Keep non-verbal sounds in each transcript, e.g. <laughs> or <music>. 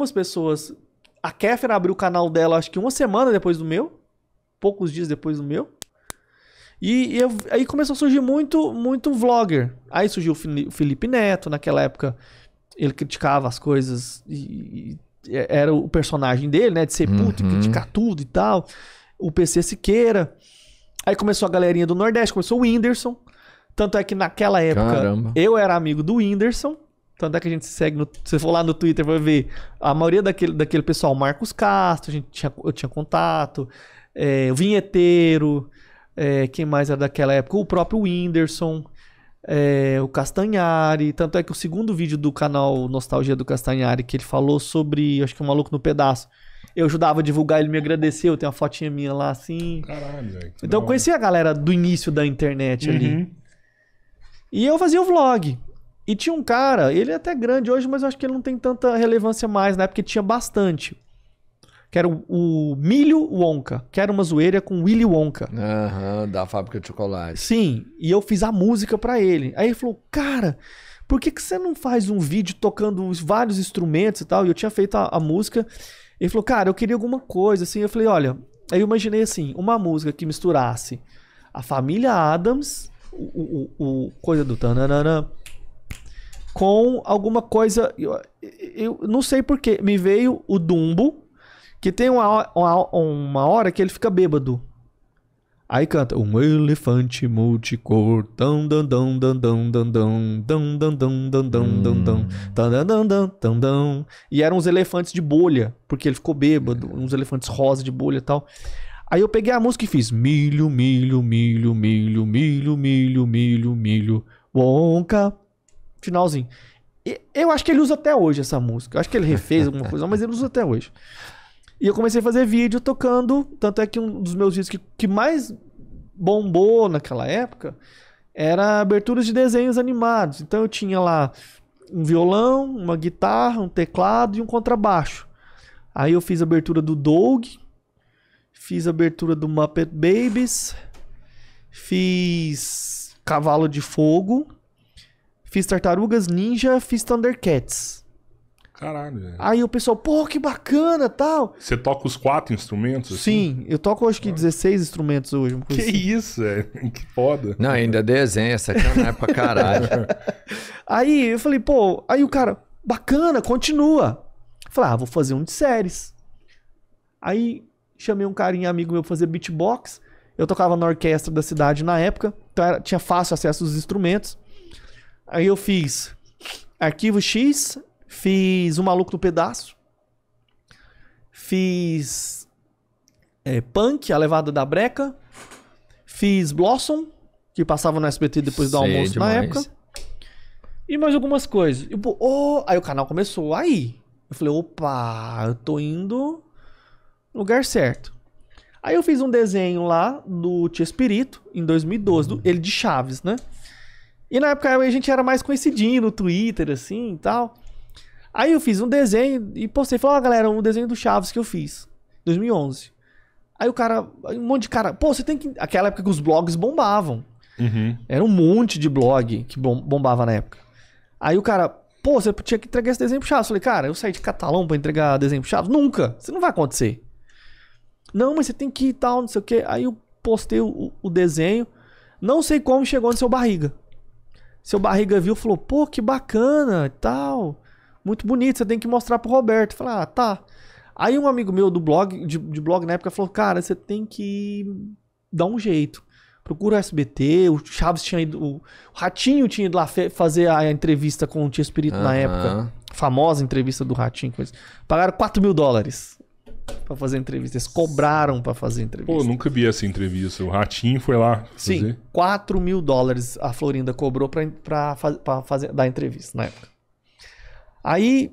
algumas pessoas. A Kéfera abriu o canal dela, acho que uma semana depois do meu. Poucos dias depois do meu. E, e eu, aí começou a surgir muito, muito vlogger. Aí surgiu o Felipe Neto, naquela época ele criticava as coisas e, e era o personagem dele, né? De ser puto uhum. e criticar tudo e tal. O PC Siqueira. Aí começou a galerinha do Nordeste, começou o Whindersson. Tanto é que naquela época Caramba. eu era amigo do Whindersson. Tanto é que a gente se segue no. Se você for lá no Twitter, vai ver. A maioria daquele, daquele pessoal, Marcos Castro, a gente tinha, eu tinha contato, é, o Vinheteiro, é, quem mais era daquela época? O próprio Whindersson, é, o Castanhari. Tanto é que o segundo vídeo do canal Nostalgia do Castanhari, que ele falou sobre. Acho que o é um maluco no pedaço. Eu ajudava a divulgar, ele me agradeceu. Tem uma fotinha minha lá assim. Caralho, velho. Então eu conhecia a galera do início da internet uhum. ali. E eu fazia o vlog. E tinha um cara, ele é até grande hoje, mas eu acho que ele não tem tanta relevância mais, na né? porque tinha bastante. Que era o, o, Milho Wonka, que era uma zoeira com Willy Wonka. Aham, uhum, da fábrica de chocolate. Sim, e eu fiz a música para ele. Aí ele falou, cara, por que, que você não faz um vídeo tocando vários instrumentos e tal? E eu tinha feito a, a música. Ele falou, cara, eu queria alguma coisa, assim. Eu falei, olha, aí eu imaginei assim, uma música que misturasse a família Adams, o, o, o coisa do tananana com alguma coisa. Eu, eu não sei porquê. Me veio o Dumbo, que tem uma, uma, uma hora que ele fica bêbado. Aí canta um elefante multicor, e eram uns elefantes de bolha, porque ele ficou bêbado, uns elefantes rosa de bolha e tal. Aí eu peguei a música e fiz milho, milho, milho, milho, milho, milho, milho, milho, Wonka, Finalzinho. E eu acho que ele usa até hoje essa música. Eu acho que ele refez alguma coisa, mas ele usa até hoje. E eu comecei a fazer vídeo tocando. Tanto é que um dos meus vídeos que, que mais bombou naquela época era aberturas de desenhos animados. Então eu tinha lá um violão, uma guitarra, um teclado e um contrabaixo. Aí eu fiz a abertura do Doug, fiz a abertura do Muppet Babies, fiz Cavalo de Fogo, fiz Tartarugas Ninja, fiz Thundercats. Caralho. Velho. Aí o pessoal, pô, que bacana tal. Você toca os quatro instrumentos? Assim? Sim, eu toco acho que 16 instrumentos hoje. Que assim. isso, velho. <laughs> Que foda. Não, ainda desenha, é pra caralho. <laughs> aí eu falei, pô, aí o cara, bacana, continua. falava falei, ah, vou fazer um de séries. Aí chamei um carinha amigo meu pra fazer beatbox. Eu tocava na orquestra da cidade na época, então era, tinha fácil acesso aos instrumentos. Aí eu fiz arquivo X, fiz o maluco do pedaço, fiz é, punk, a levada da breca, fiz Blossom, que passava no SBT depois do Sei almoço demais. na época. E mais algumas coisas. E, pô, oh, aí o canal começou. Aí eu falei, opa, eu tô indo no lugar certo. Aí eu fiz um desenho lá do Tia Espírito, em 2012, uhum. do, ele de Chaves, né? E na época a gente era mais conhecidinho no Twitter, assim e tal. Aí eu fiz um desenho e postei. Falei, ó, oh, galera, um desenho do Chaves que eu fiz, 2011. Aí o cara, um monte de cara, pô, você tem que. Aquela época que os blogs bombavam. Uhum. Era um monte de blog que bombava na época. Aí o cara, pô, você tinha que entregar esse desenho pro Chaves. Eu falei, cara, eu saí de catalão pra entregar desenho pro Chaves? Nunca! Isso não vai acontecer. Não, mas você tem que ir e tal, não sei o quê. Aí eu postei o, o desenho. Não sei como chegou no seu barriga. Seu barriga viu falou: pô, que bacana e tal. Muito bonito, você tem que mostrar pro Roberto. Falei, ah, tá. Aí um amigo meu do blog, de, de blog na época, falou: cara, você tem que dar um jeito. Procura o SBT, o Chaves tinha ido. O Ratinho tinha ido lá fazer a entrevista com o Tia Espírito uhum. na época. Famosa entrevista do Ratinho. Pagaram 4 mil dólares para fazer entrevista. Eles cobraram para fazer entrevista. Pô, nunca vi essa entrevista. O Ratinho foi lá Sim, fazer. Sim, 4 mil dólares a Florinda cobrou para fazer dar entrevista na época. Aí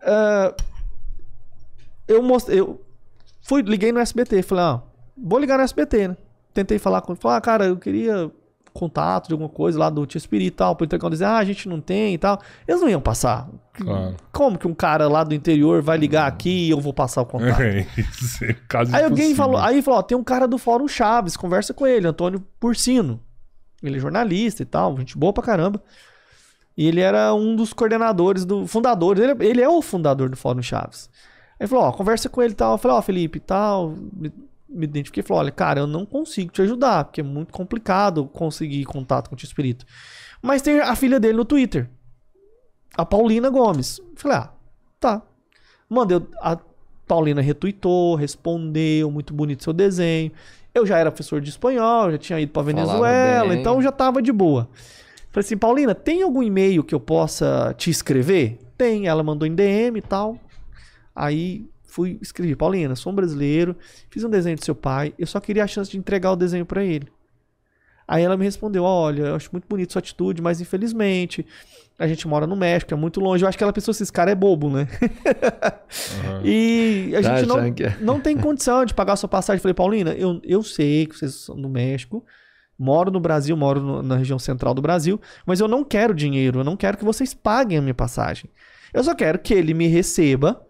uh, eu mostrei, eu fui, liguei no SBT, falei, ah, vou ligar no SBT, né? Tentei falar com ele, falar, ah, cara, eu queria contato de alguma coisa lá do Tia Espírito e tal, pro intercâmbio dizer, ah, a gente não tem e tal. Eles não iam passar. Claro. Como que um cara lá do interior vai ligar aqui e eu vou passar o <laughs> contato? É, isso é caso aí alguém falou, aí falou, ó, tem um cara do Fórum Chaves, conversa com ele, Antônio Porcino. Ele é jornalista e tal, gente boa pra caramba. E ele era um dos coordenadores do fundador, ele, é, ele é o fundador do Fórum Chaves. Aí falou, ó, conversa com ele e tal. Eu falei, ó, Felipe, tal, me identifiquei e falei: olha, cara, eu não consigo te ajudar, porque é muito complicado conseguir contato com o tio espírito. Mas tem a filha dele no Twitter, a Paulina Gomes. Falei: ah, tá. Mandei a Paulina retweetou, respondeu, muito bonito seu desenho. Eu já era professor de espanhol, já tinha ido pra Venezuela, então já tava de boa. Falei assim, Paulina, tem algum e-mail que eu possa te escrever? Tem, ela mandou em DM e tal. Aí fui escrevi, Paulina, sou um brasileiro, fiz um desenho do seu pai, eu só queria a chance de entregar o desenho para ele. Aí ela me respondeu: Olha, eu acho muito bonito sua atitude, mas infelizmente a gente mora no México, é muito longe. Eu acho que ela pensou: esse cara é bobo, né? Uhum. <laughs> e a tá gente não, é. não tem condição de pagar a sua passagem. Eu falei: Paulina, eu, eu sei que vocês são do México, moro no Brasil, moro no, na região central do Brasil, mas eu não quero dinheiro, eu não quero que vocês paguem a minha passagem. Eu só quero que ele me receba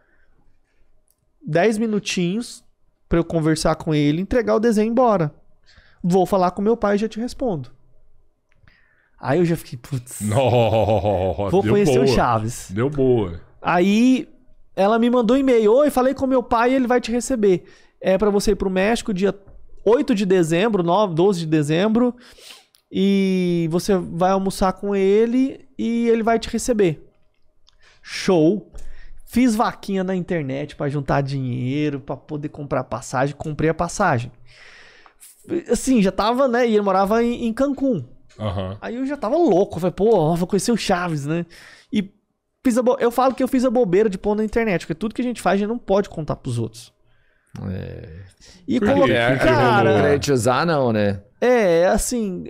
10 minutinhos para eu conversar com ele, entregar o desenho e ir embora. Vou falar com meu pai e já te respondo. Aí eu já fiquei, putz. <laughs> Oh, vou conhecer boa. o Chaves. Deu boa. Aí ela me mandou um e-mail. Oi, falei com meu pai, ele vai te receber. É para você ir pro México dia 8 de dezembro, 9, 12 de dezembro. E você vai almoçar com ele e ele vai te receber. Show. Fiz vaquinha na internet para juntar dinheiro, para poder comprar passagem, comprei a passagem. Assim, já tava, né? E ele morava em, em Cancún. Uhum. Aí eu já tava louco, falei, pô, vou conhecer o Chaves, né? E fiz a bo... eu falo que eu fiz a bobeira de pôr na internet, porque tudo que a gente faz a gente não pode contar pros outros. É. E como. É, é cara, usar não, né? É, é assim.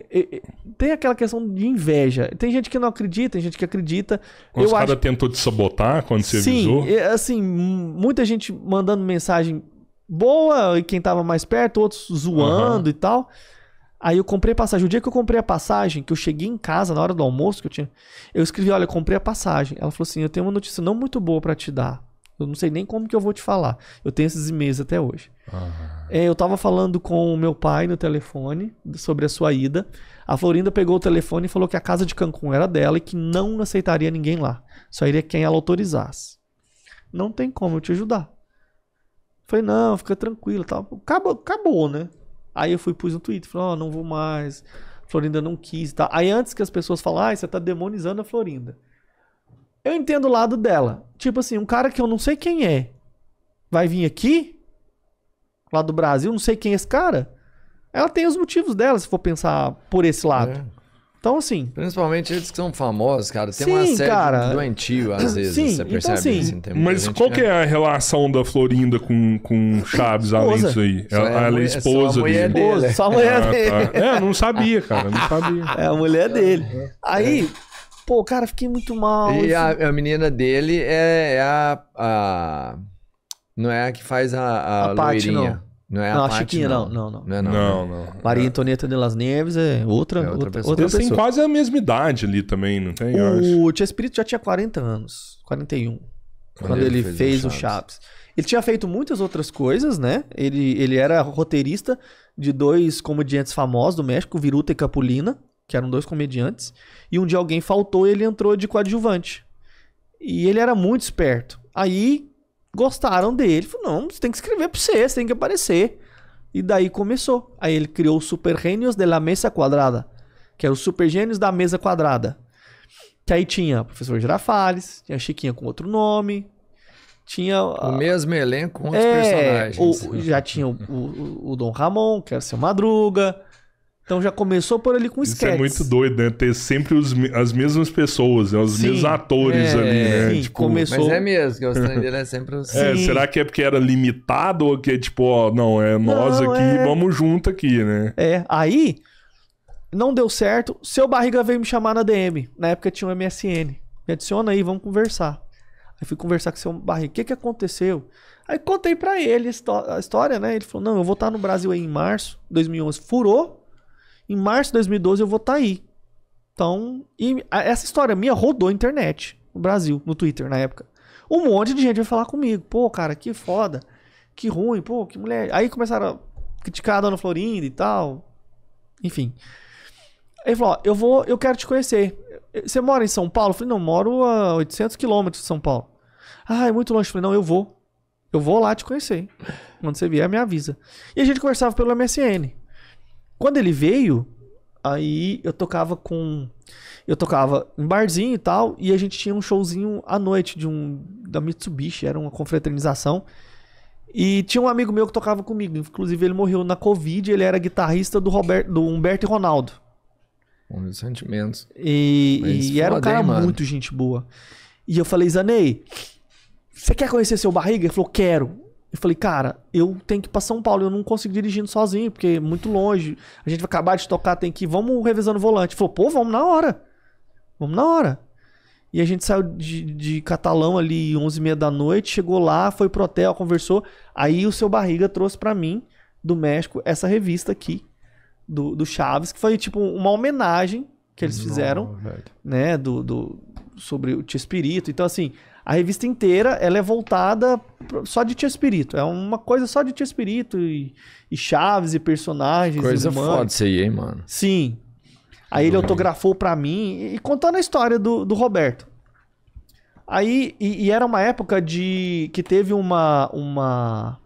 Tem aquela questão de inveja. Tem gente que não acredita, tem gente que acredita. Quando eu os acho... tentou te sabotar quando você Sim, avisou? Sim, assim, muita gente mandando mensagem boa e quem tava mais perto, outros zoando uhum. e tal. Aí eu comprei a passagem. O dia que eu comprei a passagem, que eu cheguei em casa na hora do almoço que eu tinha, eu escrevi, olha, eu comprei a passagem. Ela falou assim: "Eu tenho uma notícia não muito boa para te dar. Eu não sei nem como que eu vou te falar. Eu tenho esses e-mails até hoje. É, eu estava falando com o meu pai no telefone sobre a sua ida. A Florinda pegou o telefone e falou que a casa de Cancún era dela e que não aceitaria ninguém lá. Só iria quem ela autorizasse. Não tem como eu te ajudar. Falei, não, fica tranquilo. Tá. Acabou, acabou, né? Aí eu fui, pus no Twitter, falei, oh, não vou mais. Florinda não quis, tá? Aí antes que as pessoas falassem, ah, você tá demonizando a Florinda. Eu entendo o lado dela. Tipo assim, um cara que eu não sei quem é vai vir aqui, lá do Brasil, não sei quem é esse cara. Ela tem os motivos dela, se for pensar por esse lado. É. Então, assim. Principalmente eles que são famosos, cara. Tem sim, uma série cara. doentio, às vezes. Sim, você então, percebe então, sim. Assim, Mas qual que é a relação da Florinda com, com Chaves esposa. além disso aí? É ela, é, ela é esposa dele. só a mulher dele. Dele. Só a mulher ah, tá. dele. Tá. É, não sabia, cara. Não sabia. É a mulher dele. É. Aí, Pô, cara, fiquei muito mal. E a, a, menina dele é, é a, a, Não é a que faz a, a, a não. Não é não, a, a Chiquinha, não. Não, não. Não, não. É não, não. Né? Maria é. Antonieta de Las Neves é outra, é outra, outra pessoa. Eles têm quase a mesma idade ali também, não tem? O Tia Espírito já tinha 40 anos, 41. Quando, quando ele, ele, fez, fez o Chaves. Ele tinha feito muitas outras coisas, né? Ele, ele era roteirista de dois comediantes famosos do México, Viruta e Capulina que eram dois comediantes, e um dia alguém faltou e ele entrou de coadjuvante. E ele era muito esperto. Aí gostaram dele. Falou, não, você tem que escrever pra você, você tem que aparecer. E daí começou. Aí ele criou o Super Gênios de la Mesa Quadrada, que era o Super Gênios da Mesa Quadrada. Que aí tinha o professor Girafales, tinha Chiquinha com outro nome, tinha... O mesmo elenco com outros é, personagens. O, já tinha o, o, o Dom Ramon, que era seu Madruga, então já começou por ali com sketches. Isso é muito doido, né? Ter sempre os, as mesmas pessoas, né? os sim, mesmos atores é, ali, né? Sim, tipo... começou... Mas é mesmo, que o estrangeiro é sempre os... É, será que é porque era limitado ou que é tipo, ó, não, é nós não, aqui, é... vamos junto aqui, né? É, aí não deu certo, seu barriga veio me chamar na DM. Na época tinha um MSN. Me adiciona aí, vamos conversar. Aí fui conversar com seu barriga, o que que aconteceu? Aí contei para ele a história, né? Ele falou, não, eu vou estar no Brasil aí em março de 2011. Furou em março de 2012 eu vou estar tá aí. Então, essa história minha rodou a internet no Brasil, no Twitter na época. Um monte de gente veio falar comigo. Pô, cara, que foda. Que ruim, pô, que mulher. Aí começaram a criticar a dona Florinda e tal. Enfim. Aí falou: Ó, eu vou, eu quero te conhecer. Você mora em São Paulo? Eu falei: Não, moro a 800 quilômetros de São Paulo. Ah, é muito longe. Eu falei: Não, eu vou. Eu vou lá te conhecer. Quando você vier, me avisa. E a gente conversava pelo MSN. Quando ele veio, aí eu tocava com. Eu tocava em barzinho e tal, e a gente tinha um showzinho à noite de um da Mitsubishi, era uma confraternização. E tinha um amigo meu que tocava comigo, inclusive ele morreu na Covid, ele era guitarrista do, Roberto, do Humberto e Ronaldo. Um dos sentimentos. E, e, era um cara muito gente boa. E eu falei, Zanei, você quer conhecer seu barriga? Ele falou, quero. Eu falei, cara, eu tenho que ir pra São Paulo, eu não consigo dirigindo sozinho, porque é muito longe. A gente vai acabar de tocar, tem que ir, vamos revisando o volante. Ele falou, pô, vamos na hora. Vamos na hora. E a gente saiu de, de Catalão ali 11h30 da noite, chegou lá, foi pro hotel, conversou. Aí o seu Barriga trouxe para mim, do México, essa revista aqui, do, do Chaves, que foi tipo uma homenagem que eles fizeram, não, né, do, do, sobre o Tio Espírito. Então assim, a revista inteira ela é voltada só de Tia Espírito. É uma coisa só de Tia Espírito e, e chaves e personagens. Coisa foda isso aí, hein, mano? Sim. Aí ele uhum. autografou para mim e contando a história do, do Roberto. Aí, e, e, era uma época de que teve uma, uma.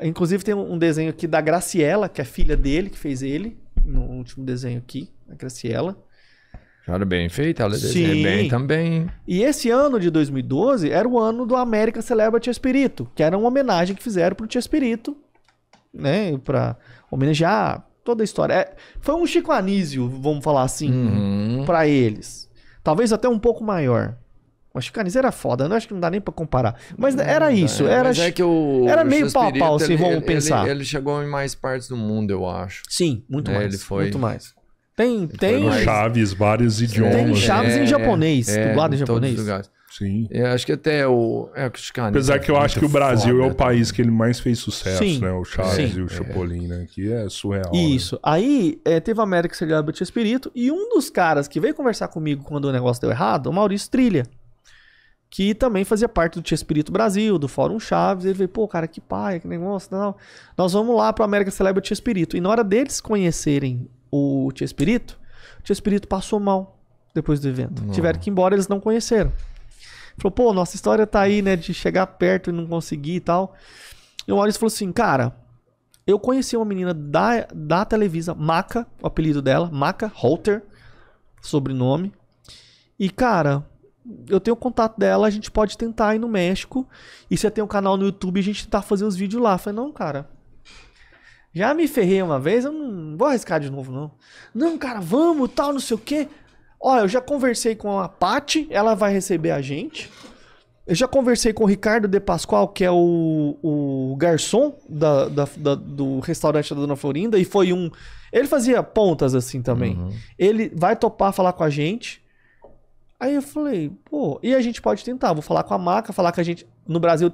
Inclusive tem um desenho aqui da Graciela, que é filha dele, que fez ele, no último desenho aqui, a Graciela. Era bem feita, ela desenha é bem também. E esse ano de 2012 era o ano do América celebra Tia Espírito, que era uma homenagem que fizeram pro Espírito, né? Pra homenagear toda a história. É, foi um Chico Anísio, vamos falar assim, uhum. para eles. Talvez até um pouco maior. O Chico Anísio era foda, eu acho que não dá nem para comparar. Mas não, era isso, era, é que o, era meio pau a pau, se vamos ele, pensar. Ele, ele, chegou em mais partes do mundo, eu acho. Sim, muito é, mais. Ele foi... Muito mais. Tem, tem. Chaves, vários idiomas. Tem né? Chaves é, em japonês, é, dublado em, em japonês. Lugares. Sim. É, acho que até o. É, Apesar que eu é acho que o Brasil foda, é o tá? país que ele mais fez sucesso, Sim. né? O Chaves Sim. e o Chapolin, né? Que é surreal. Né? Isso. Né? Aí é, teve a América Celebrity Espírito e um dos caras que veio conversar comigo quando o negócio deu errado, o Maurício Trilha. Que também fazia parte do Tia Espírito Brasil, do Fórum Chaves. Ele veio, pô, cara, que pai, que negócio. Não, nós vamos lá a América Celebrity Espírito. E na hora deles conhecerem o Tia Espírito, o Tia Espírito passou mal depois do evento. Não. Tiveram que ir embora, eles não conheceram. Falou, pô, nossa história tá aí, né? De chegar perto e não conseguir e tal. E o Maurício falou assim, cara, eu conheci uma menina da, da Televisa, Maca, o apelido dela, Maca Holter, sobrenome. E, cara, eu tenho contato dela, a gente pode tentar ir no México. E você tem um canal no YouTube, a gente tentar tá fazer os vídeos lá. Eu falei, não, cara, já me ferrei uma vez, eu não vou arriscar de novo, não. Não, cara, vamos, tal, não sei o quê. Olha, eu já conversei com a Pati, ela vai receber a gente. Eu já conversei com o Ricardo De Pascoal, que é o, o garçom da, da, da, do restaurante da Dona Florinda, e foi um. Ele fazia pontas assim também. Uhum. Ele vai topar falar com a gente. Aí eu falei, pô, e a gente pode tentar, vou falar com a Maca, falar que a gente. No Brasil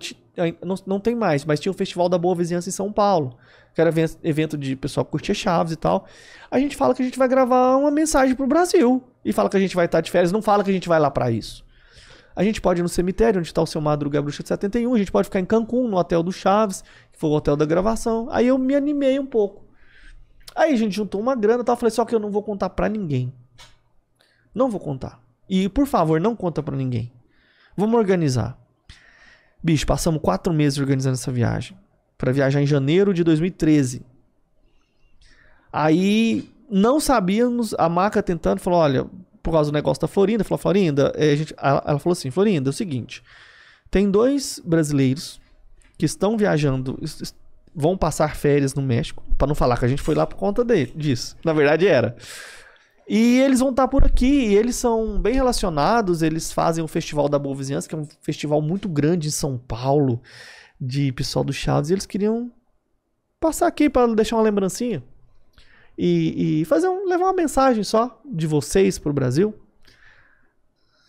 não, não tem mais, mas tinha o Festival da Boa Vizinhança em São Paulo, que era evento de pessoal que curtia Chaves e tal. A gente fala que a gente vai gravar uma mensagem pro Brasil. E fala que a gente vai estar tá de férias, não fala que a gente vai lá para isso. A gente pode ir no cemitério, onde está o seu Madruga Bruxa de 71, a gente pode ficar em Cancún, no hotel do Chaves, que foi o hotel da gravação. Aí eu me animei um pouco. Aí a gente juntou uma grana e tal, falei, só que eu não vou contar pra ninguém. Não vou contar. E por favor, não conta para ninguém. Vamos organizar. Bicho, passamos quatro meses organizando essa viagem. para viajar em janeiro de 2013. Aí não sabíamos, a Maca tentando, falou: olha, por causa do negócio da Florinda, falou: Florinda, é, a gente, ela, ela falou assim: Florinda, é o seguinte. Tem dois brasileiros que estão viajando, vão passar férias no México, para não falar que a gente foi lá por conta dele, disso. Na verdade era. E eles vão estar tá por aqui, eles são bem relacionados, eles fazem o Festival da Boa Vizinhança, que é um festival muito grande em São Paulo, de pessoal do Chaves, e eles queriam passar aqui para deixar uma lembrancinha. E, e, fazer um, levar uma mensagem só de vocês para o Brasil.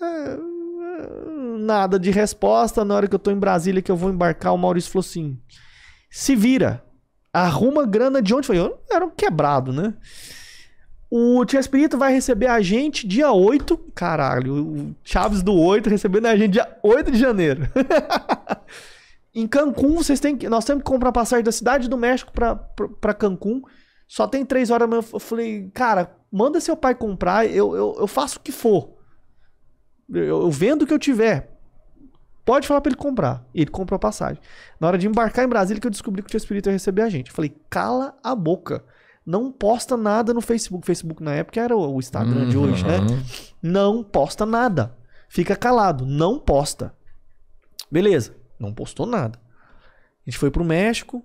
É, é, nada de resposta. Na hora que eu estou em Brasília, que eu vou embarcar, o Maurício falou assim: se vira, arruma grana de onde foi. Eu era um quebrado, né? O Tia Espírito vai receber a gente dia 8. Caralho, o Chaves do 8 recebendo a gente dia 8 de janeiro. <laughs> em Cancún, vocês têm que, nós temos que comprar passagem da Cidade do México para Cancún. Só tem 3 horas da manhã. Eu falei, cara, manda seu pai comprar, eu, eu, eu faço o que for. Eu, eu vendo o que eu tiver. Pode falar para ele comprar. E ele comprou a passagem. Na hora de embarcar em Brasília, que eu descobri que o Tia Espírito ia receber a gente. Eu falei, cala a boca não posta nada no Facebook. Facebook na época era o Instagram uhum. de hoje, né? Uhum. Não posta nada. Fica calado, não posta. Beleza, não postou nada. A gente foi pro México,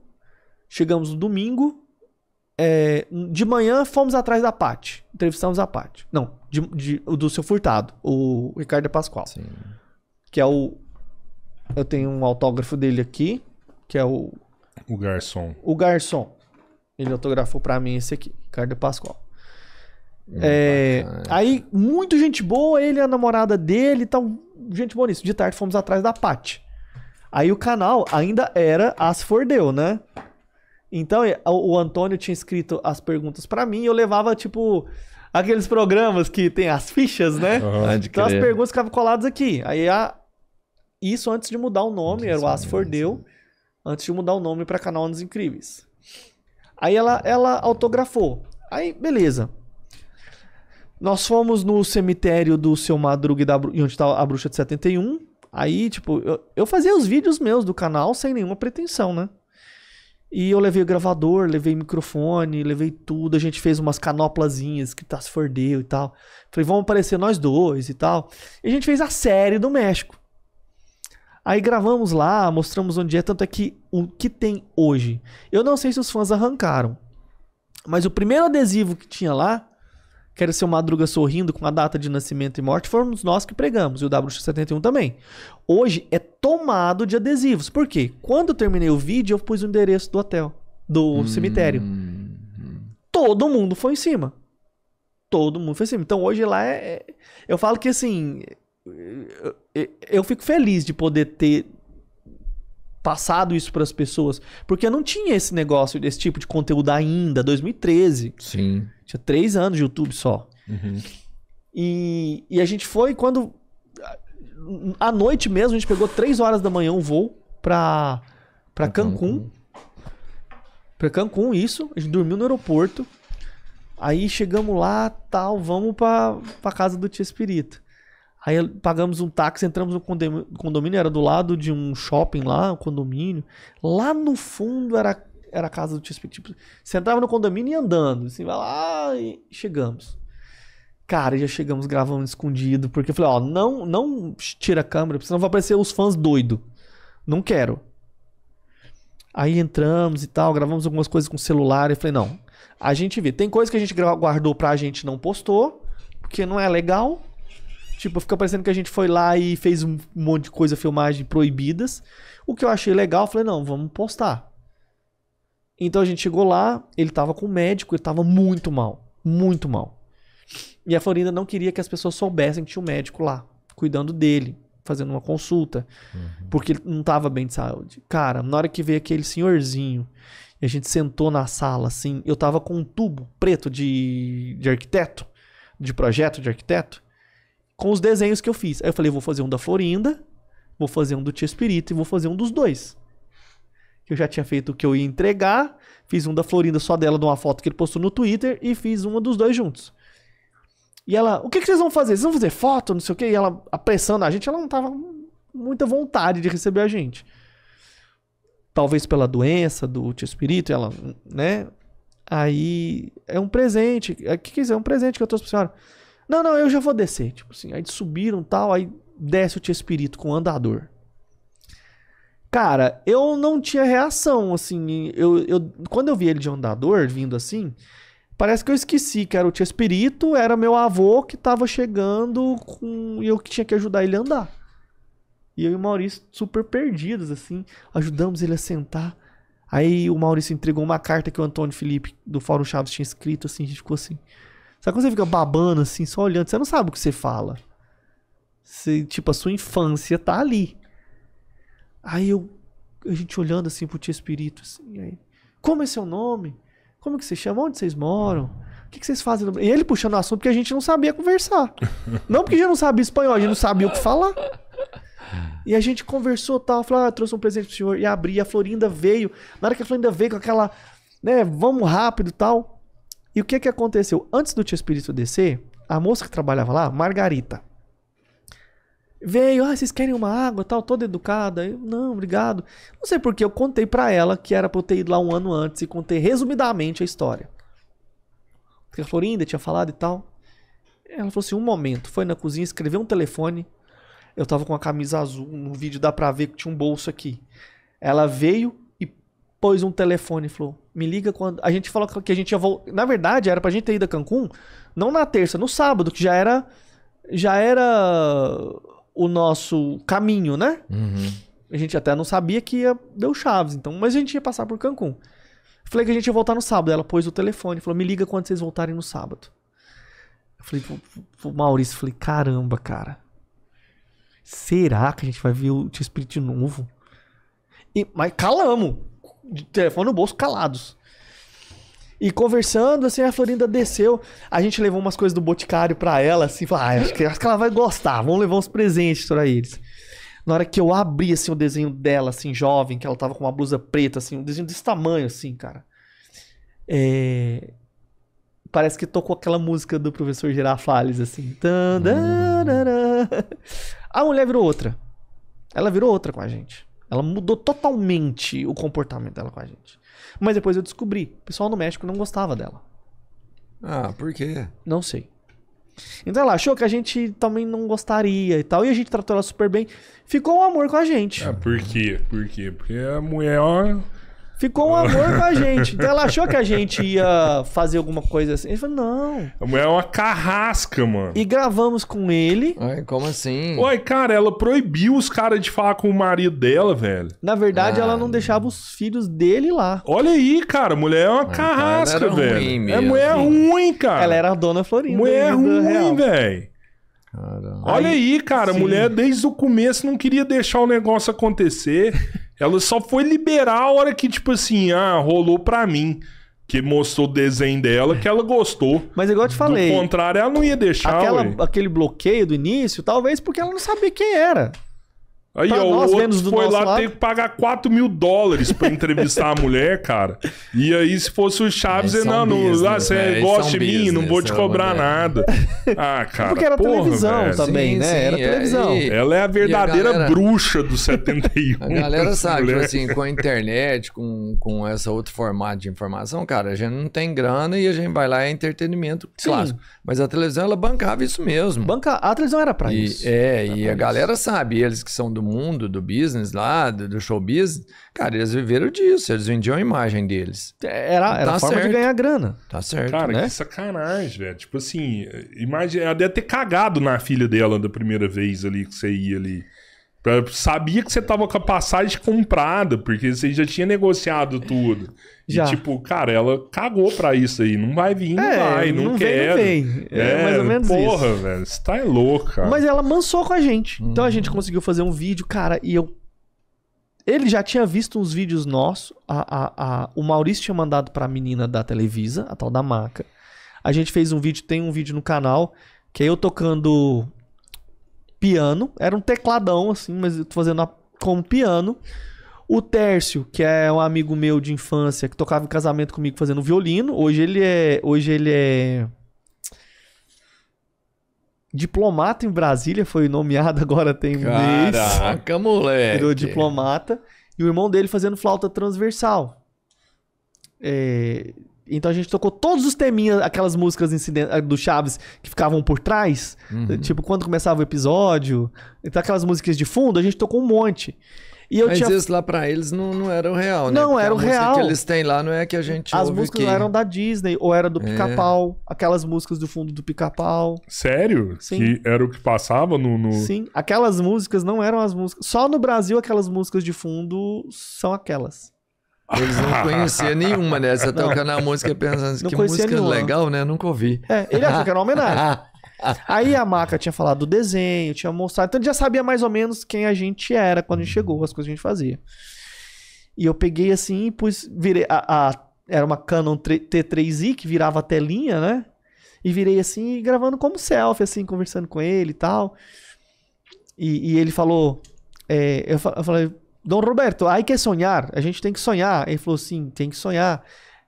chegamos no domingo. É, de manhã fomos atrás da Paty. Entrevistamos a Paty. Não, de, de, do seu furtado, o Ricardo Pascoal. Sim. Que é o. Eu tenho um autógrafo dele aqui, que é o. O garçom. O garçom. Ele autografou para mim esse aqui, Ricardo Pascoal. Hum, é, aí, muito gente boa, ele, a namorada dele e tal. Gente boa nisso. De tarde fomos atrás da Pat. Aí o canal ainda era As Fordeu, né? Então é, o Antônio tinha escrito as perguntas para mim e eu levava, tipo, aqueles programas que tem as fichas, né? Então as perguntas ficavam coladas aqui. Aí a... Isso antes de mudar o nome, era o As Fordeu. Antes de mudar o nome para Canal dos Incríveis. Aí ela, ela autografou. Aí, beleza. Nós fomos no cemitério do seu Madruga e da, onde tá a bruxa de 71. Aí, tipo, eu, eu fazia os vídeos meus do canal sem nenhuma pretensão, né? E eu levei o gravador, levei microfone, levei tudo. A gente fez umas canoplazinhas que tá se fordeu e tal. Falei, vamos aparecer nós dois e tal. E a gente fez a série do México. Aí gravamos lá, mostramos onde é, tanto é que o que tem hoje. Eu não sei se os fãs arrancaram, mas o primeiro adesivo que tinha lá, que era seu Madruga sorrindo com a data de nascimento e morte, fomos nós que pregamos, e o WX71 também. Hoje é tomado de adesivos. Por quê? Quando eu terminei o vídeo, eu pus o endereço do hotel, do hum... cemitério. Todo mundo foi em cima. Todo mundo foi em cima. Então hoje lá é. é eu falo que assim eu fico feliz de poder ter passado isso para as pessoas, porque não tinha esse negócio, esse tipo de conteúdo ainda, 2013. Sim. Tinha três anos de YouTube só. Uhum. E, e a gente foi quando. À noite mesmo, a gente pegou três horas da manhã um voo para para Cancún. Pra Cancún, isso. A gente dormiu no aeroporto. Aí chegamos lá, tal, vamos pra, pra casa do tio Espírito. Aí pagamos um táxi, entramos no condomínio, era do lado de um shopping lá, um condomínio. Lá no fundo era, era a casa do tio Speak. Tipo, você entrava no condomínio e andando, assim, vai lá e chegamos. Cara, já chegamos gravando escondido, porque eu falei, ó, não, não tira a câmera, senão vai aparecer os fãs doido. Não quero. Aí entramos e tal, gravamos algumas coisas com o celular e falei, não, a gente vê. Tem coisa que a gente guardou pra gente não postou, porque não é legal. Tipo, fica parecendo que a gente foi lá e fez um monte de coisa, filmagem proibidas. O que eu achei legal, falei, não, vamos postar. Então a gente chegou lá, ele tava com o médico, ele tava muito mal, muito mal. E a Florinda não queria que as pessoas soubessem que tinha um médico lá, cuidando dele, fazendo uma consulta, uhum. porque ele não tava bem de saúde. Cara, na hora que veio aquele senhorzinho, e a gente sentou na sala, assim, eu tava com um tubo preto de, de arquiteto, de projeto de arquiteto, com os desenhos que eu fiz. Aí eu falei, vou fazer um da Florinda, vou fazer um do Tia Espírito e vou fazer um dos dois. Eu já tinha feito o que eu ia entregar, fiz um da Florinda só dela, de uma foto que ele postou no Twitter, e fiz uma dos dois juntos. E ela, o que, que vocês vão fazer? Vocês vão fazer foto, não sei o quê? E ela apressando a gente, ela não tava com muita vontade de receber a gente. Talvez pela doença do Tia espírito, ela, né? Aí é um presente. É, o que, que é? É um presente que eu trouxe pra senhora. Não, não, eu já vou descer. Tipo assim, aí subiram tal, aí desce o Tia Espírito com o andador. Cara, eu não tinha reação, assim. Eu, eu, quando eu vi ele de andador vindo assim, parece que eu esqueci que era o Tia Espírito, era meu avô que tava chegando com, e eu que tinha que ajudar ele a andar. E eu e o Maurício super perdidos, assim. Ajudamos ele a sentar. Aí o Maurício entregou uma carta que o Antônio Felipe do Fórum Chaves tinha escrito, assim. A gente ficou assim. Sabe quando você fica babando assim, só olhando, você não sabe o que você fala. Você, tipo, a sua infância tá ali. Aí eu, a gente olhando assim pro tio espírito, assim, aí, como é seu nome? Como que você chama? Onde vocês moram? O que, que vocês fazem? E ele puxando o assunto porque a gente não sabia conversar. <laughs> não porque a gente não sabia espanhol, a gente não sabia o que falar. E a gente conversou tal, falou, ah, trouxe um presente pro senhor. E abri, a Florinda veio. Na hora que a Florinda veio com aquela, né, vamos rápido tal. E o que, que aconteceu? Antes do tio Espírito descer, a moça que trabalhava lá, Margarita, veio, ah, vocês querem uma água tal, toda educada. Eu, não, obrigado. Não sei porque eu contei para ela que era pra eu ter ido lá um ano antes e contei resumidamente a história. Porque a Florinda tinha falado e tal. Ela falou assim: um momento, foi na cozinha, escreveu um telefone. Eu tava com a camisa azul, no vídeo dá pra ver que tinha um bolso aqui. Ela veio, pôs um telefone e falou: me liga quando. A gente falou que a gente ia voltar. Na verdade, era pra gente ter ido a Cancún, não na terça, no sábado, que já era. Já era o nosso caminho, né? Uhum. A gente até não sabia que ia. Deu chaves, então. Mas a gente ia passar por Cancún. Falei que a gente ia voltar no sábado. Ela pôs o telefone, falou: me liga quando vocês voltarem no sábado. Eu falei pro Maurício, falei, caramba, cara. Será que a gente vai ver o Tio Espírito de novo? E, mas calamos telefone no bolso, calados. E conversando, assim, a Florinda desceu. A gente levou umas coisas do Boticário pra ela, assim, falou, ah, acho que, acho que ela vai gostar, vamos levar uns presentes pra eles. Na hora que eu abri, assim, o desenho dela, assim, jovem, que ela tava com uma blusa preta, assim, um desenho desse tamanho, assim, cara. É... Parece que tocou aquela música do professor Girafales, assim. A mulher virou outra. Ela virou outra com a gente. Ela mudou totalmente o comportamento dela com a gente. Mas depois eu descobri, o pessoal no México não gostava dela. Ah, por quê? Não sei. Então ela achou que a gente também não gostaria e tal. E a gente tratou ela super bem. Ficou um amor com a gente. Ah, por quê? Por quê? Porque a mulher Ficou um amor com a <laughs> gente. Então ela achou que a gente ia fazer alguma coisa assim. Ele falou, não. A mulher é uma carrasca, mano. E gravamos com ele. Ai, como assim? oi cara, ela proibiu os caras de falar com o marido dela, velho. Na verdade, ah. ela não deixava os filhos dele lá. Olha aí, cara, a mulher é uma Ai, ah, então carrasca, cara, velho. Ruim é mesmo. É mulher ruim, cara. Ela era a dona Florinda. Mulher é ruim, velho. Olha aí, cara, a mulher desde o começo não queria deixar o negócio acontecer. Ela só foi liberar a hora que, tipo assim, ah, rolou pra mim. Que mostrou o desenho dela, que ela gostou. Mas igual eu te falei. Do contrário, ela não ia deixar. Aquela, aquele bloqueio do início, talvez porque ela não sabia quem era. Aí, pra tá, ó, o outro foi lá ter que pagar 4 mil dólares pra entrevistar a <laughs> mulher, cara. E aí, se fosse o Chaves, é, é, é não, business, não, ah, você né? é, gosta de mim, não vou te é cobrar nada. <laughs> Ah, cara. Porque era porra, televisão velho. também, sim, né? Sim, era televisão. E... Ela é a verdadeira a galera... bruxa do 71. <laughs> A galera sabe, tipo assim, com a internet, com, com esse outro formato de informação, cara, a gente não tem grana e a gente vai lá, é entretenimento sim. clássico. Mas a televisão, ela bancava isso mesmo. Banca... A televisão era pra e, isso. É, era e a isso. galera sabe, eles que são do mundo do business lá, do, do show business, cara, eles viveram disso, eles vendiam a imagem deles. Era, é, era tá a forma certo. de ganhar grana. Tá certo. Cara, né? que sacanagem, velho. Tipo assim, imagem, ela deve ter cagado na filha dela da primeira vez ali que você ia ali sabia que você tava com a passagem comprada, porque você já tinha negociado tudo. Já. E tipo, cara, ela cagou pra isso aí. Não vai vir, é, vai, não, não quero. não É, é, mais ou menos porra, isso. Porra, velho, você tá é louco, cara. Mas ela mansou com a gente. Hum. Então a uhum. gente conseguiu fazer um vídeo, cara, e eu... Ele já tinha visto uns vídeos nossos. A, a, a... O Maurício tinha mandado pra menina da Televisa, a tal da Maca. A gente fez um vídeo, tem um vídeo no canal, que é eu tocando piano, era um tecladão assim, mas eu tô fazendo a, como piano. O Tércio, que é um amigo meu de infância, que tocava em casamento comigo fazendo violino, hoje ele é, hoje ele é diplomata em Brasília, foi nomeado agora tem um mês. Caraca, moleque. Virou diplomata e o irmão dele fazendo flauta transversal. É, então a gente tocou todos os teminhas, aquelas músicas eh, do Chaves que ficavam por trás. Uhum. Eh, tipo, quando começava o episódio. Então aquelas músicas de fundo, a gente tocou um monte. E eu Mas tinha... isso lá pra eles não, não era o real, né? Não, Porque era o real. que eles têm lá não é que a gente As músicas que... eram da Disney, ou era do é. Pica-Pau. É. Aquelas músicas do fundo do Pica-Pau. Sério? Sim. Que era o que passava no, no... Sim, aquelas músicas não eram as músicas... Só no Brasil aquelas músicas de fundo são aquelas. Eles não conheciam nenhuma, né? Você o canal música pensando assim, não que música nenhuma. legal, né? Nunca ouvi. É, ele achou que era uma homenagem. <laughs> Aí a maca tinha falado do desenho, tinha mostrado. Então ele já sabia mais ou menos quem a gente era quando a gente chegou, as coisas que a gente fazia. E eu peguei assim e pus. Virei a, a era uma Canon T3i que virava a telinha, né? E virei assim, gravando como selfie, assim, conversando com ele e tal. E, e ele falou. É, eu, eu falei, Dom Roberto, aí quer sonhar, a gente tem que sonhar. Ele falou assim: tem que sonhar.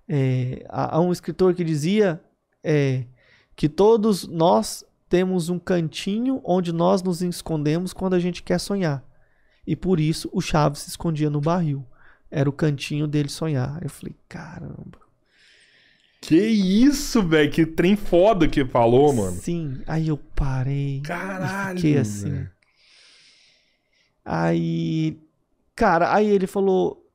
É, há um escritor que dizia é, que todos nós temos um cantinho onde nós nos escondemos quando a gente quer sonhar. E por isso o Chaves se escondia no barril. Era o cantinho dele sonhar. Eu falei: caramba. Que isso, velho. Que trem foda que falou, mano. Sim, aí eu parei. Caralho. Fiquei assim. Véio. Aí Cara, aí ele falou.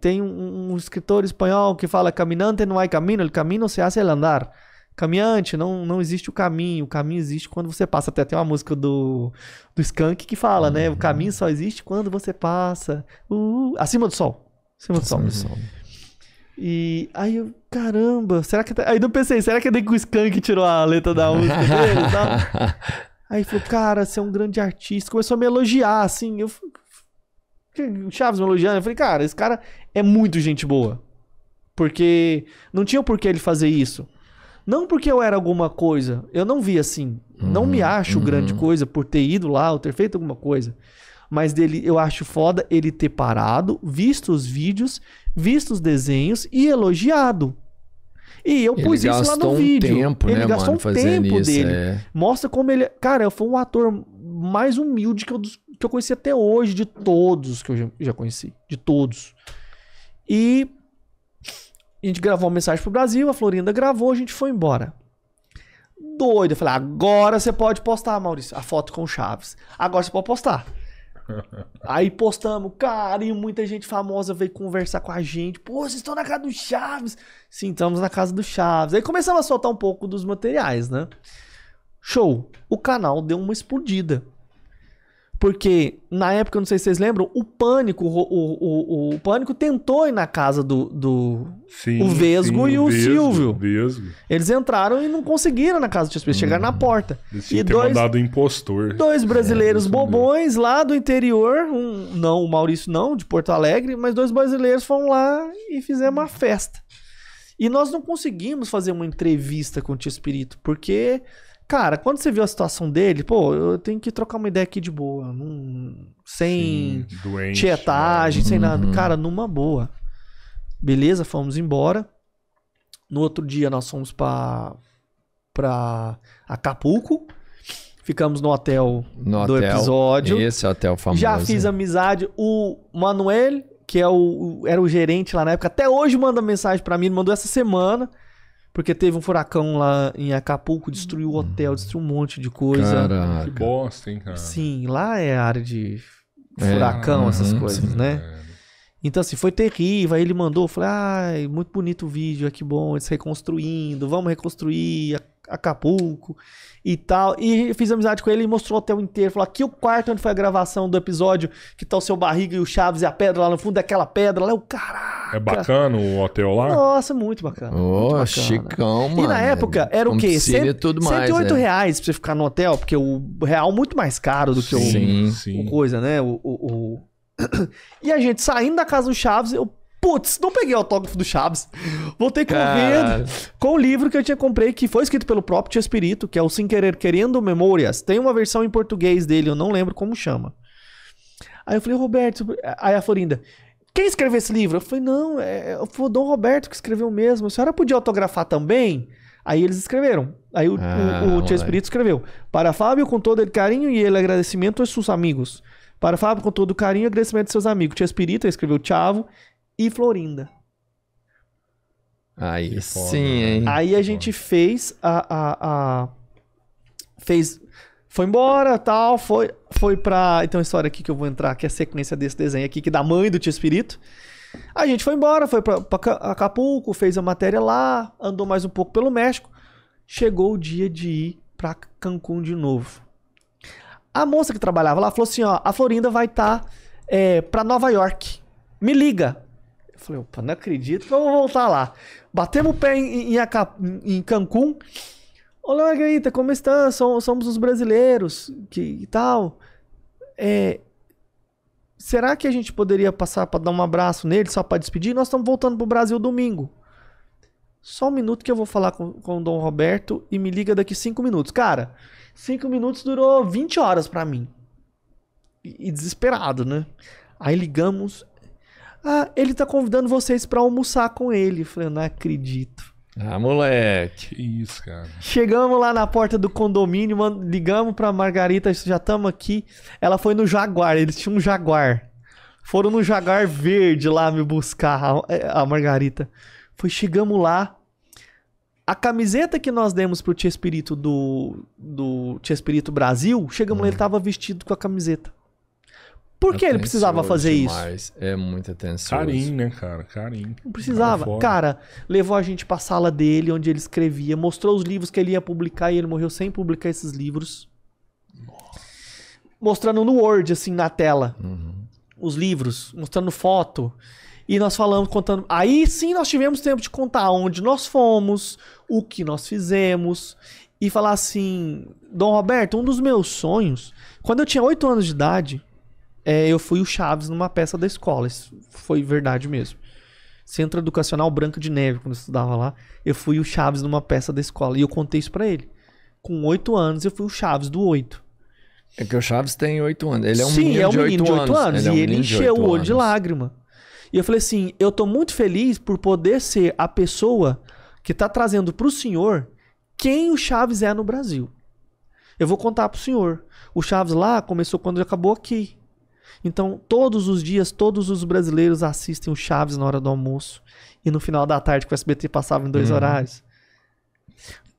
Tem um, um escritor espanhol que fala: caminante não há caminho, el caminho se hace el andar. Caminhante, não, não existe o caminho. O caminho existe quando você passa. Até tem uma música do, do Skank que fala, né? O caminho só existe quando você passa. Uh, acima do sol. Acima do sol. do sol. E aí eu, caramba, será que. Tá- aí eu pensei, será que é daí que o Skank tirou a letra da música dele e tal? <laughs> Aí falou, cara, você é um grande artista. Começou a me elogiar, assim. Eu o Chaves me elogiando. Eu falei, cara, esse cara é muito gente boa. Porque não tinha por que ele fazer isso. Não porque eu era alguma coisa. Eu não vi assim. Uhum, não me uhum, acho uhum. grande coisa por ter ido lá ou ter feito alguma coisa. Mas dele, eu acho foda ele ter parado, visto os vídeos, visto os desenhos e elogiado. E eu ele pus isso lá no vídeo. Um tempo, ele né, gastou mano, um tempo isso, dele. É. Mostra como ele. É. Cara, eu fui um ator mais humilde que eu que eu conheci até hoje, de todos que eu já, conheci, de todos. E a gente gravou uma mensagem pro Brasil, a Florinda gravou, a gente foi embora. Doido, eu falei, agora você pode postar, Maurício, a foto com o Chaves. Agora você pode postar. <laughs> Aí postamos, cara, e muita gente famosa veio conversar com a gente. Pô, vocês estão na casa do Chaves? Sim, estamos na casa do Chaves. Aí começamos a soltar um pouco dos materiais, né? Show. O canal deu uma explodida. Porque na época, não sei se vocês lembram, o Pânico, o, o, o, o Pânico tentou ir na casa do, do sim, o Vesgo sim, e o, Vesgo, Silvio. Vesgo. Eles entraram e não conseguiram na casa do Tio hum, chegaram na uhum. porta. e dois, mandado impostor. Dois é, brasileiros é, bobões lá do interior, um, não o Maurício não, de Porto Alegre, mas dois brasileiros foram lá e fizeram uma festa. E nós não conseguimos fazer uma entrevista com o Tio Espírito, porque Cara, quando você viu a situação dele, pô, eu tenho que trocar uma ideia aqui de boa. Num, sem Sim, doente, tietagem, né? sem nada. Uhum. Cara, numa boa. Beleza, fomos embora. No outro dia nós fomos pra, pra Acapulco. Ficamos no hotel no do hotel, episódio. Esse hotel famoso. Já fiz amizade. O Manuel, que é o, era o gerente lá na época, até hoje manda mensagem para mim, mandou essa semana. Porque teve um furacão lá em Acapulco, destruiu o hotel, hum. destruiu um monte de coisa. Caraca. Que bosta, hein, cara? Sim, lá é área de é. furacão, uhum, né? é, essas uhum, coisas, sim, né? Então, assim, foi terrível. Aí ele mandou, falou, falei, ai, ah, muito bonito o vídeo, ah, que bom, eles reconstruindo, vamos reconstruir Acapulco e tal. E fiz amizade com ele e mostrou o hotel inteiro. Falou: aqui é o quarto onde foi a gravação do episódio, que tá o seu barriga e o Chaves e a pedra lá no fundo daquela é pedra. Lá é o caralho. É bacana o hotel lá? Nossa, muito bacana. Ô, oh, chicão, mano. E na época era o quê? Cento, tudo mais, 108 é. reais pra você ficar no hotel, porque o real é muito mais caro do que sim, o, sim. o coisa, né? O, o, o... <coughs> e a gente saindo da casa do Chaves, eu putz, não peguei o autógrafo do Chaves. Voltei correndo com o livro que eu tinha comprei, que foi escrito pelo próprio Tia Espírito, que é o Sem Querer Querendo Memórias. Tem uma versão em português dele, eu não lembro como chama. Aí eu falei, Roberto, aí a Florinda, quem escreveu esse livro? Eu falei, não, é, é, foi o Dom Roberto que escreveu mesmo. A senhora podia autografar também? Aí eles escreveram. Aí o, ah, o, o Tia Espírito escreveu. Para Fábio, com todo carinho e ele agradecimento aos seus amigos. Para Fábio, com todo carinho e agradecimento aos seus amigos. Tia Espírito escreveu Chavo e Florinda. Aí sim, né, hein? Aí a gente fez a, a, a, Fez. Foi embora, tal, foi, foi pra. Então, história aqui que eu vou entrar, que é a sequência desse desenho aqui, que é da mãe do tio Espírito. A gente foi embora, foi pra, pra Acapulco, fez a matéria lá, andou mais um pouco pelo México. Chegou o dia de ir pra Cancún de novo. A moça que trabalhava lá falou assim: ó, a Florinda vai estar tá, é, pra Nova York. Me liga, Falei, opa, não acredito, vamos voltar lá. Batemos o pé em, em, em Cancún. Olá, Grita, como está? Somos os brasileiros que, e tal. É, será que a gente poderia passar para dar um abraço nele, só para despedir? Nós estamos voltando para o Brasil domingo. Só um minuto que eu vou falar com, com o Dom Roberto e me liga daqui cinco minutos. Cara, cinco minutos durou 20 horas para mim. E, e desesperado, né? Aí ligamos ah, ele tá convidando vocês para almoçar com ele. Eu falei, não acredito. Ah, moleque. Que isso, cara. Chegamos lá na porta do condomínio, ligamos pra Margarita, já estamos aqui. Ela foi no Jaguar, eles tinham um Jaguar. Foram no Jaguar verde lá me buscar, a, a Margarita. Foi, chegamos lá. A camiseta que nós demos pro Tia Espírito do, do Tia Espírito Brasil, chegamos hum. lá, ele hum. tava vestido com a camiseta. Por que ele precisava fazer demais. isso? É muito atencioso. Carinho, né, cara? Carinho. Não precisava. Cara, cara, levou a gente pra sala dele, onde ele escrevia, mostrou os livros que ele ia publicar e ele morreu sem publicar esses livros. Nossa. Mostrando no Word, assim, na tela. Uhum. Os livros, mostrando foto. E nós falamos, contando. Aí sim nós tivemos tempo de contar onde nós fomos, o que nós fizemos. E falar assim: Dom Roberto, um dos meus sonhos. Quando eu tinha 8 anos de idade, é, eu fui o Chaves numa peça da escola. Isso foi verdade mesmo. Centro Educacional Branco de Neve, quando eu estudava lá, eu fui o Chaves numa peça da escola. E eu contei isso para ele. Com oito anos, eu fui o Chaves do oito. É que o Chaves tem oito anos. Ele é um Sim, menino, é um de, menino 8 de 8 anos. anos. Ele é um e ele encheu o olho anos. de lágrima. E eu falei assim: eu tô muito feliz por poder ser a pessoa que tá trazendo pro senhor quem o Chaves é no Brasil. Eu vou contar pro senhor. O Chaves lá começou quando ele acabou aqui. Então, todos os dias, todos os brasileiros assistem o Chaves na hora do almoço e no final da tarde, que o SBT passava em dois uhum. horários.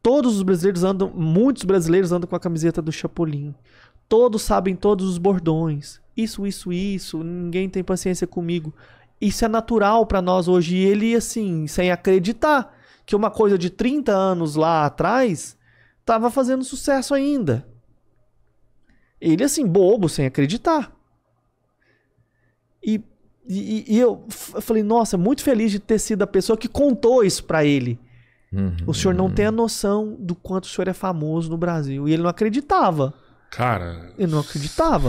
Todos os brasileiros andam, muitos brasileiros andam com a camiseta do Chapolin. Todos sabem todos os bordões. Isso, isso, isso. Ninguém tem paciência comigo. Isso é natural para nós hoje. E ele, assim, sem acreditar que uma coisa de 30 anos lá atrás estava fazendo sucesso ainda. Ele, assim, bobo, sem acreditar. E, e, e eu, falei, nossa, muito feliz de ter sido a pessoa que contou isso para ele. Uhum. O senhor não tem a uhum. noção do quanto o senhor é famoso no Brasil. E ele não acreditava. Cara. Ele não acreditava.